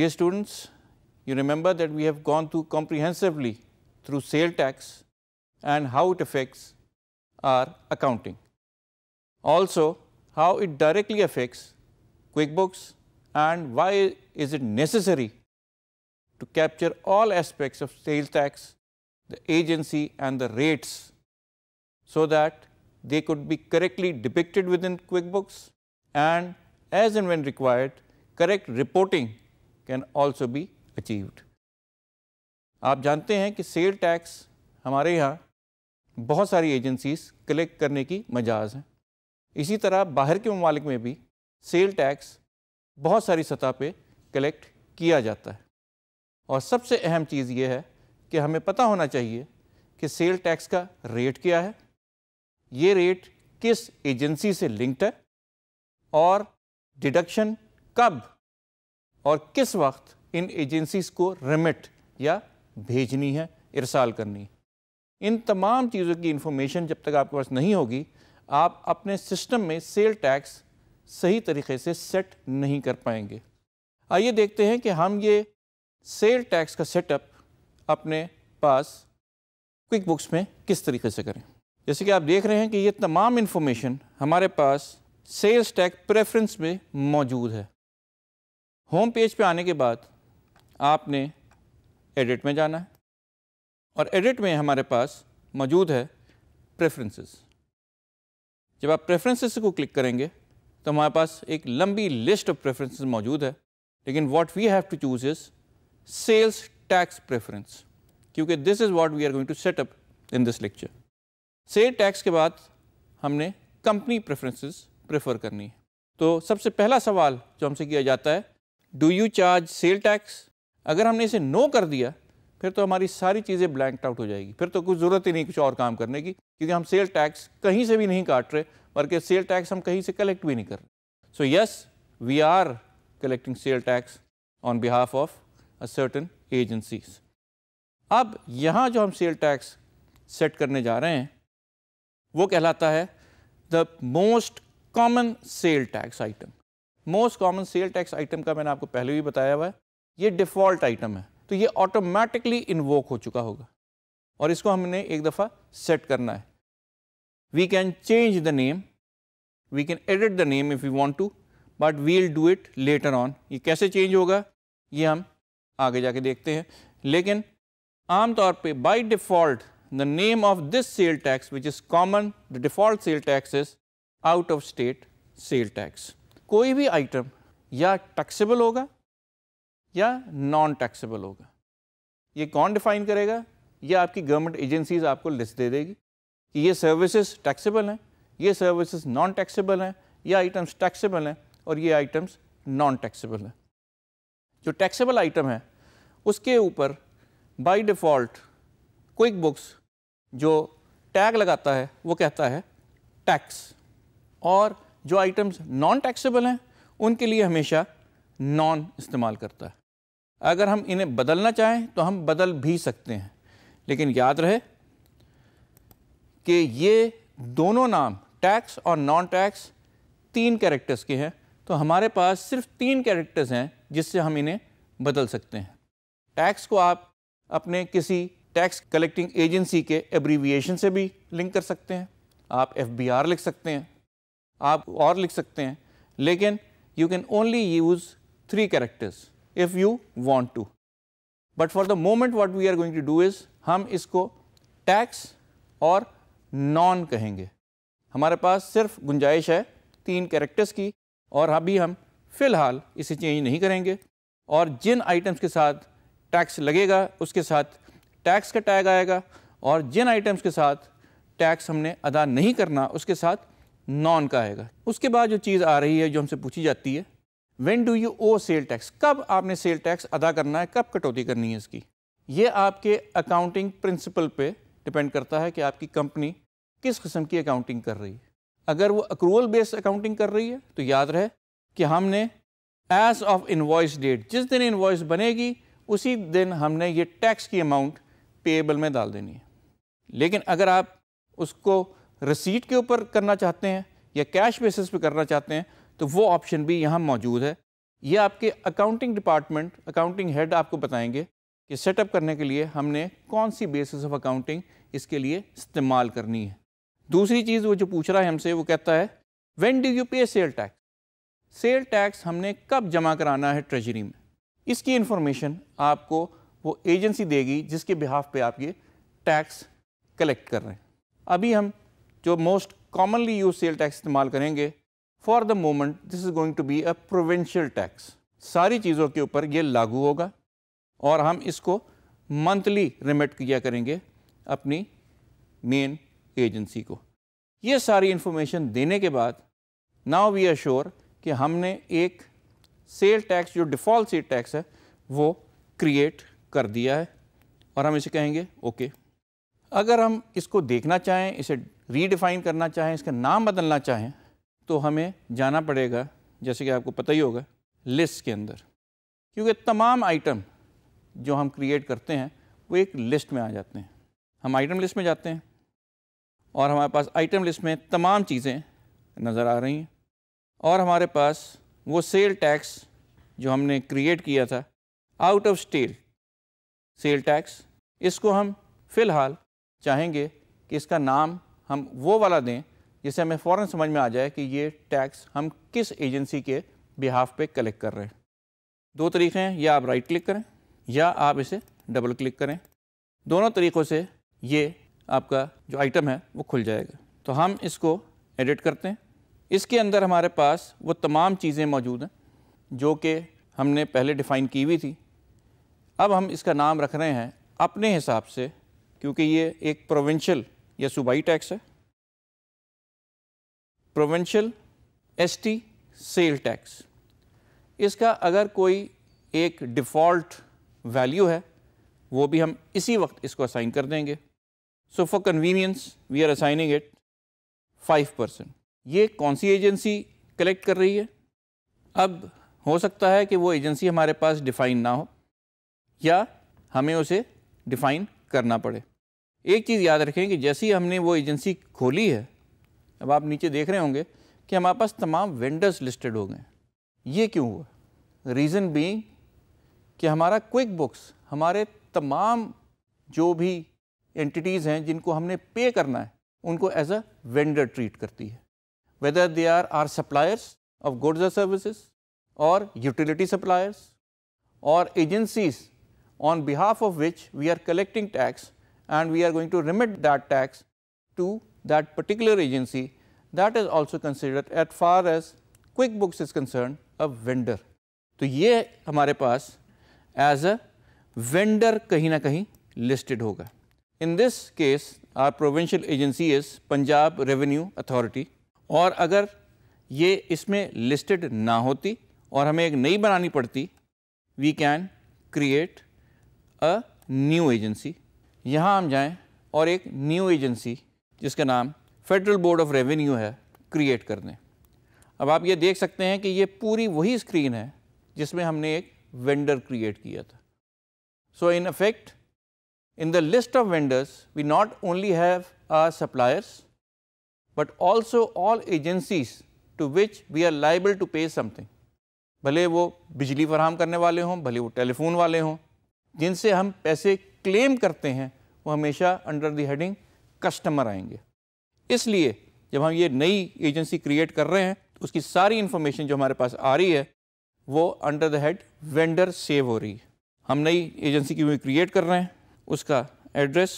Dear students, you remember that we have gone through comprehensively through sale tax and how it affects our accounting. Also, how it directly affects QuickBooks and why is it necessary to capture all aspects of sales tax, the agency and the rates so that they could be correctly depicted within QuickBooks and as and when required, correct reporting can also be achieved आप जानते हैं कि sale tax हमारे यहाँ बहुत सारी agencies collect करने की मजाज हैं इसी तरह बाहर के ममालिक में भी सेल टैक्स बहुत सारी सतह पे कलेक्ट किया जाता है और सबसे अहम चीज़ ये है कि हमें पता होना चाहिए कि सेल टैक्स का रेट क्या है ये रेट किस एजेंसी से लिंक्ड है और डिडक्शन कब और किस वक्त इन एजेंसीज को रिमिट या भेजनी है इरसाल करनी है इन तमाम चीज़ों की इन्फॉर्मेशन जब तक आपके पास नहीं होगी आप अपने सिस्टम में सेल टैक्स सही तरीके से सेट नहीं कर पाएंगे आइए देखते हैं कि हम ये सेल टैक्स का सेटअप अपने पास क्विक बुक्स में किस तरीके से करें जैसे कि आप देख रहे हैं कि ये तमाम इन्फॉर्मेशन हमारे पास सेल्स टैक्स प्रेफरेंस में मौजूद है होम पेज पे आने के बाद आपने एडिट में जाना है और एडिट में हमारे पास मौजूद है प्रेफरेंसेस जब आप प्रेफरेंसेस को क्लिक करेंगे तो हमारे पास एक लंबी लिस्ट ऑफ प्रेफरेंसेस मौजूद है लेकिन what we have to choose is sales tax preference क्योंकि this is what we are going to set up in this lecture sale tax के बाद हमने कंपनी प्रेफरेंसेस प्रेफर करनी है तो सबसे पहला सवाल जो हमसे किया जाता है do you charge sale tax अगर हमने इसे नो कर दिया फिर तो हमारी सारी चीज़ें ब्लैंक आउट हो जाएगी फिर तो कुछ ज़रूरत ही नहीं कुछ और काम करने की क्योंकि हम सेल टैक्स कहीं से भी नहीं काट रहे बल्कि सेल टैक्स हम कहीं से कलेक्ट भी नहीं कर रहे so yes we are collecting sale tax on behalf of a certain agencies अब यहाँ जो हम सेल टैक्स सेट करने जा रहे हैं वो कहलाता है the most common sale tax item most common sale tax item का मैंने आपको पहले भी बताया हुआ है ये डिफ़ॉल्ट आइटम है तो ये ऑटोमेटिकली इन्वोक हो चुका होगा और इसको हमने एक दफ़ा सेट करना है we can change the name we can edit the name if you want to but we'll do it later on ये कैसे चेंज होगा ये हम आगे जाके देखते हैं लेकिन आमतौर पर by default the name of this sale tax which is common the default sale tax is out of state sale tax कोई भी आइटम या टैक्सेबल होगा या नॉन टैक्सेबल होगा ये कौन डिफाइन करेगा ये आपकी गवर्नमेंट एजेंसीज आपको लिस्ट दे देगी कि ये सर्विसेज टैक्सेबल हैं ये सर्विसेज नॉन टैक्सेबल हैं ये आइटम्स टैक्सेबल हैं और ये आइटम्स नॉन टैक्सेबल हैं जो टैक्सेबल आइटम है उसके ऊपर बाय डिफ़ॉल्ट क्विक बुक्स जो टैग लगाता है वो कहता है टैक्स और जो आइटम्स नॉन टैक्सेबल हैं उनके लिए हमेशा नॉन इस्तेमाल करता है अगर हम इन्हें बदलना चाहें तो हम बदल भी सकते हैं लेकिन याद रहे कि ये दोनों नाम टैक्स और नॉन टैक्स तीन कैरेक्टर्स के हैं तो हमारे पास सिर्फ तीन कैरेक्टर्स हैं जिससे हम इन्हें बदल सकते हैं टैक्स को आप अपने किसी टैक्स कलेक्टिंग एजेंसी के एब्रीविएशन से भी लिंक कर सकते हैं आप एफ लिख सकते हैं आप और लिख सकते हैं लेकिन you can only use three characters if you want to but for the moment what we are going to do is हम इसको टैक्स और नॉन कहेंगे हमारे पास सिर्फ गुंजाइश है तीन कैरेक्टर्स की और अभी हम फ़िलहाल इसे चेंज नहीं करेंगे और जिन आइटम्स के साथ टैक्स लगेगा उसके साथ टैक्स का टैग आएगा और जिन आइटम्स के साथ टैक्स हमने अदा नहीं करना उसके साथ नॉन का आएगा उसके बाद जो चीज़ आ रही है जो हमसे पूछी जाती है when do you owe sale tax कब आपने सेल टैक्स अदा करना है कब कटौती करनी है इसकी ये आपके अकाउंटिंग प्रिंसिपल पे डिपेंड करता है कि आपकी कंपनी किस किस्म की अकाउंटिंग कर रही है अगर वो अक्रूवल बेस्ड अकाउंटिंग कर रही है तो याद रहे कि हमने एज ऑफ इन्वॉइस डेट जिस दिन इन्वॉइस बनेगी उसी दिन हमने ये टैक्स की अमाउंट पेएबल में डाल देनी है लेकिन अगर आप उसको रसीद के ऊपर करना चाहते हैं या कैश बेसिस पे करना चाहते हैं तो वो ऑप्शन भी यहाँ मौजूद है ये आपके अकाउंटिंग डिपार्टमेंट अकाउंटिंग हेड आपको बताएंगे कि सेटअप करने के लिए हमने कौन सी बेसिस ऑफ अकाउंटिंग इसके लिए इस्तेमाल करनी है दूसरी चीज़ वो जो पूछ रहा है हमसे वो कहता है when do you pay sale tax sale tax हमने कब जमा कराना है ट्रेजरी में इसकी इन्फॉर्मेशन आपको वो एजेंसी देगी जिसके बिहाफ पे आप ये टैक्स कलेक्ट कर रहे हैं अभी हम जो most commonly use sale tax इस्तेमाल करेंगे for the moment this is going to be a provincial tax सारी चीज़ों के ऊपर ये लागू होगा और हम इसको मंथली रिमिट किया करेंगे अपनी मेन एजेंसी को ये सारी इंफॉर्मेशन देने के बाद नाउ वी आर श्योर कि हमने एक सेल टैक्स जो डिफ़ॉल्ट सेल टैक्स है वो क्रिएट कर दिया है और हम इसे कहेंगे ओके okay, अगर हम इसको देखना चाहें इसे रीडिफाइन करना चाहें इसका नाम बदलना चाहें तो हमें जाना पड़ेगा जैसे कि आपको पता ही होगा लिस्ट के अंदर क्योंकि तमाम आइटम जो हम क्रिएट करते हैं वो एक लिस्ट में आ जाते हैं हम आइटम लिस्ट में जाते हैं और हमारे पास आइटम लिस्ट में तमाम चीज़ें नज़र आ रही हैं और हमारे पास वो सेल टैक्स जो हमने क्रिएट किया था out of stale sale tax इसको हम फ़िलहाल चाहेंगे कि इसका नाम हम वो वाला दें जिससे हमें फ़ौर समझ में आ जाए कि ये टैक्स हम किस एजेंसी के बिहाफ पे कलेक्ट कर रहे हैं दो तरीक़े हैं या आप राइट क्लिक करें या आप इसे डबल क्लिक करें दोनों तरीक़ों से ये आपका जो आइटम है वो खुल जाएगा तो हम इसको एडिट करते हैं इसके अंदर हमारे पास वो तमाम चीज़ें मौजूद हैं जो कि हमने पहले डिफ़ाइन की हुई थी अब हम इसका नाम रख रहे हैं अपने हिसाब से क्योंकि ये एक प्रोविंशियल या सूबाई टैक्स है प्रोविंशियल एसटी सेल टैक्स इसका अगर कोई एक डिफ़ॉल्ट वैल्यू है वो भी हम इसी वक्त इसको असाइन कर देंगे so for convenience we are assigning it five percent ये कौन सी एजेंसी कलेक्ट कर रही है अब हो सकता है कि वो एजेंसी हमारे पास डिफ़ाइन ना हो या हमें उसे डिफ़ाइन करना पड़े एक चीज़ याद रखें कि जैसे ही हमने वो एजेंसी खोली है अब आप नीचे देख रहे होंगे कि हमारे पास तमाम वेंडर्स लिस्टेड हो गए ये क्यों हुआ रीज़न बीइंग कि हमारा क्विक बुक्स हमारे तमाम जो भी एंटिटीज़ हैं जिनको हमने पे करना है उनको एज अ वेंडर ट्रीट करती है whether they are our suppliers of goods और सर्विसेज और यूटिलिटी सप्लायर्स और agencies on behalf of which we are collecting tax and we are going to remit that tax to that particular agency that is also considered as far as QuickBooks is concerned a vendor. तो ये हमारे पास as a vendor कहीं ना कहीं listed होगा. In this case our provincial agency is Punjab Revenue Authority और अगर ये इसमें listed ना होती और हमें एक नई बनानी पड़ती we can create a new agency यहाँ हम जाएँ और एक न्यू एजेंसी जिसका नाम फेडरल बोर्ड ऑफ रेवेन्यू है क्रिएट कर दें अब आप ये देख सकते हैं कि ये पूरी वही स्क्रीन है जिसमें हमने एक वेंडर क्रिएट किया था so in effect in the list of vendors we not only have our suppliers but also all agencies to which we are liable to pay something भले वो बिजली फराहम करने वाले हों भले वो टेलीफोन वाले हों जिनसे हम पैसे क्लेम करते हैं वो हमेशा अंडर दी हेडिंग कस्टमर आएंगे इसलिए जब हम ये नई एजेंसी क्रिएट कर रहे हैं तो उसकी सारी इन्फॉर्मेशन जो हमारे पास आ रही है वो under the head vendor save हो रही है हम नई एजेंसी की क्रिएट कर रहे हैं उसका एड्रेस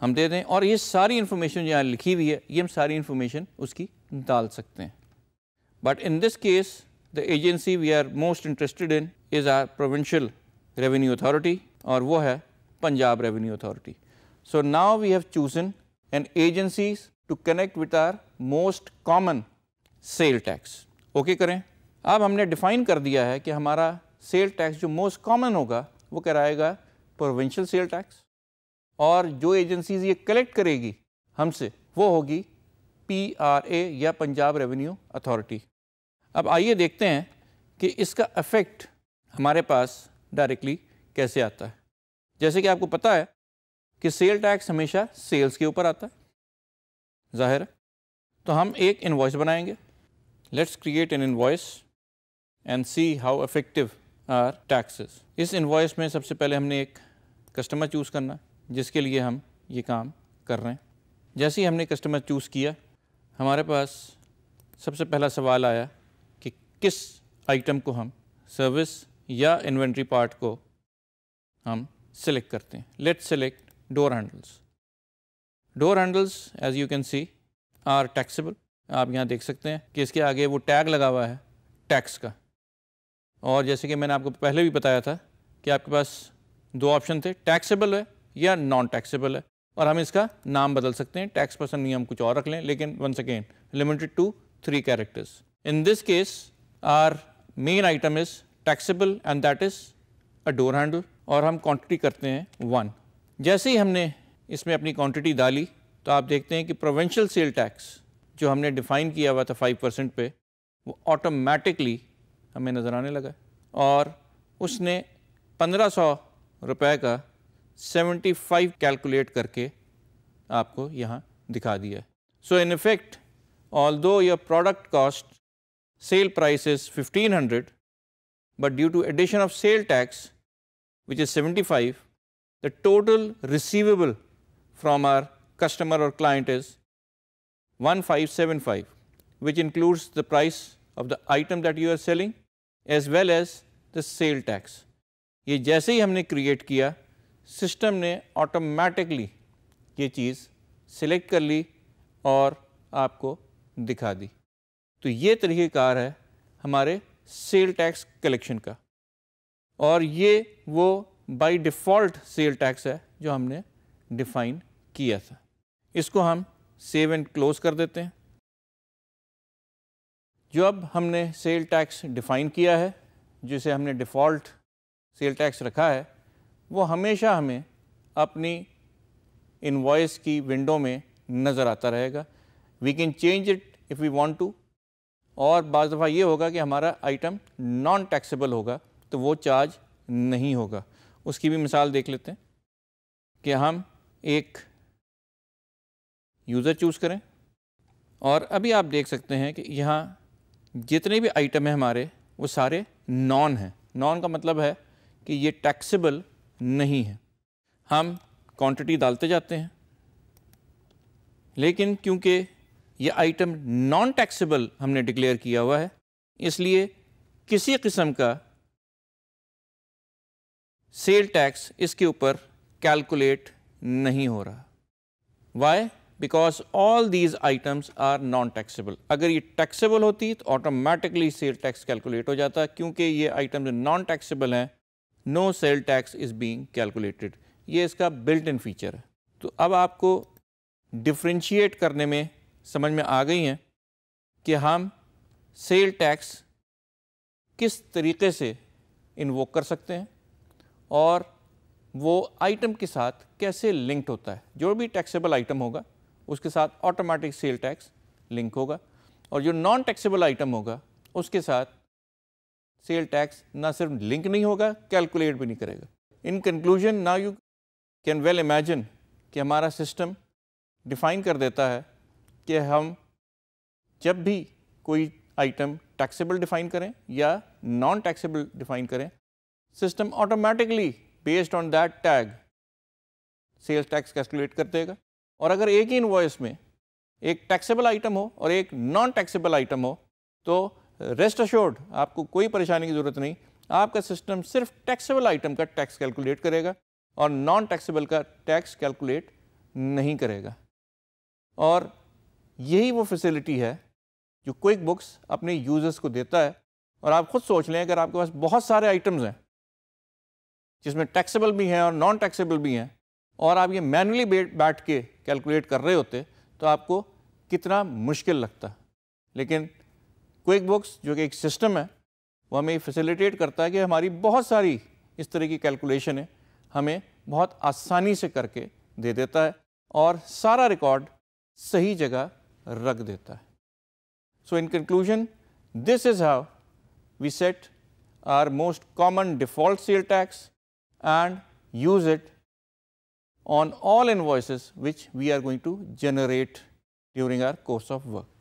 हम दे दें और ये सारी इन्फॉर्मेशन यहाँ लिखी हुई है ये हम सारी इन्फॉर्मेशन उसकी डाल सकते हैं but in this case the agency we are most interested in is our provincial revenue authority aur wo hai Punjab Revenue Authority. So now we have chosen an agencies to connect with our most common sale tax. Okay करें अब हमने define कर दिया है कि हमारा sale tax जो most common होगा वो कराएगा provincial sale tax और जो agencies ये collect करेगी हमसे वो होगी पी आर ए या पंजाब रेवेन्यू अथॉरिटी अब आइए देखते हैं कि इसका इफ़ेक्ट हमारे पास डायरेक्टली कैसे आता है जैसे कि आपको पता है कि सेल टैक्स हमेशा सेल्स के ऊपर आता है जाहिर है तो हम एक इन्वॉइस बनाएंगे let's create an invoice and see how effective are taxes इस इन्वॉइस में सबसे पहले हमने एक कस्टमर चूज़ करना जिसके लिए हम ये काम कर रहे हैं जैसे ही हमने कस्टमर चूज़ किया हमारे पास सबसे पहला सवाल आया कि किस आइटम को हम सर्विस या इन्वेंट्री पार्ट को हम सिलेक्ट करते हैं let select door handles door handles as you can see are taxable आप यहाँ देख सकते हैं कि इसके आगे वो टैग लगा हुआ है टैक्स का और जैसे कि मैंने आपको पहले भी बताया था कि आपके पास दो ऑप्शन थे टैक्सेबल है या नॉन टैक्सेबल है और हम इसका नाम बदल सकते हैं टैक्स पर्सन नहीं हम कुछ और रख लें लेकिन one second limited to three characters in this case our main item is taxable and that is a door handle और हम क्वांटिटी करते हैं वन जैसे ही हमने इसमें अपनी क्वांटिटी डाली तो आप देखते हैं कि प्रोवेंशल सेल टैक्स जो हमने डिफ़ाइन किया हुआ था फाइव परसेंट पे वो ऑटोमेटिकली हमें नज़र आने लगा और उसने पंद्रह सौ रुपये का सेवेंटी फाइव कैलकुलेट करके आपको यहाँ दिखा दिया है so in effect although your product cost sale price is fifteen hundred but due to addition of sale tax which is 75, the total receivable from our customer or client is 1575 which includes the price of the item that you are selling as well as the sale tax. ये जैसे ही हमने create किया system ने automatically ये चीज़ select कर ली और आपको दिखा दी तो ये तरीक़ेकार है हमारे सेल टैक्स कलेक्शन का और ये वो बाई डिफ़ॉल्ट सेल टैक्स है जो हमने डिफ़ाइन किया था इसको हम सेव एंड क्लोज कर देते हैं जो अब हमने सेल टैक्स डिफ़ाइन किया है जिसे हमने डिफ़ॉल्ट सेल टैक्स रखा है वो हमेशा हमें अपनी इन्वाइस की विंडो में नज़र आता रहेगा we can change it if we want to और बज दफ़ा ये होगा कि हमारा आइटम नॉन टैक्सेबल होगा तो वो चार्ज नहीं होगा उसकी भी मिसाल देख लेते हैं कि हम एक यूज़र चूज़ करें और अभी आप देख सकते हैं कि यहाँ जितने भी आइटम हैं हमारे वो सारे नॉन हैं नॉन का मतलब है कि ये टैक्सेबल नहीं है हम क्वांटिटी डालते जाते हैं लेकिन क्योंकि ये आइटम नॉन टैक्सेबल हमने डिक्लेयर किया हुआ है इसलिए किसी किस्म का सेल टैक्स इसके ऊपर कैलकुलेट नहीं हो रहा why because all these items are non taxable अगर ये टैक्सेबल होती तो ऑटोमेटिकली सेल टैक्स कैलकुलेट हो जाता क्योंकि ये आइटम नॉन टैक्सेबल हैं no sale tax is being calculated ये इसका बिल्ट इन फीचर है तो अब आपको डिफ्रेंशिएट करने में समझ में आ गई हैं कि हम सेल टैक्स किस तरीके से इन्वोक कर सकते हैं और वो आइटम के साथ कैसे लिंक्ड होता है जो भी टैक्सेबल आइटम होगा उसके साथ ऑटोमेटिक सेल टैक्स लिंक होगा और जो नॉन टैक्सेबल आइटम होगा उसके साथ सेल टैक्स ना सिर्फ लिंक नहीं होगा कैलकुलेट भी नहीं करेगा इन कंक्लूजन ना यू कैन वेल इमेजिन कि हमारा सिस्टम डिफाइन कर देता है कि हम जब भी कोई आइटम टैक्सेबल डिफाइन करें या नॉन टैक्सेबल डिफाइन करें system automatically based on that tag sales tax calculate कर देगा और अगर एक ही इन्वॉइस में एक टैक्सेबल आइटम हो और एक नॉन टैक्सेबल आइटम हो तो रेस्ट अश्योर्ड आपको कोई परेशानी की ज़रूरत नहीं आपका सिस्टम सिर्फ टैक्सेबल आइटम का टैक्स कैलकुलेट करेगा और नॉन टैक्सेबल का टैक्स कैलकुलेट नहीं करेगा और यही वो फैसिलिटी है जो क्विक बुक्स अपने यूज़र्स को देता है और आप खुद सोच लें अगर आपके पास बहुत सारे आइटम्स हैं जिसमें टैक्सेबल भी हैं और नॉन टैक्सेबल भी हैं और आप ये मैनुअली बैठ के कैलकुलेट कर रहे होते तो आपको कितना मुश्किल लगता लेकिन क्विक बुक्स जो कि एक सिस्टम है वो हमें फैसिलिटेट करता है कि हमारी बहुत सारी इस तरह की कैलकुलेशन है हमें बहुत आसानी से करके दे देता है और सारा रिकॉर्ड सही जगह So, in conclusion, this is how we set our most common default sale tax and use it on all invoices which we are going to generate during our course of work.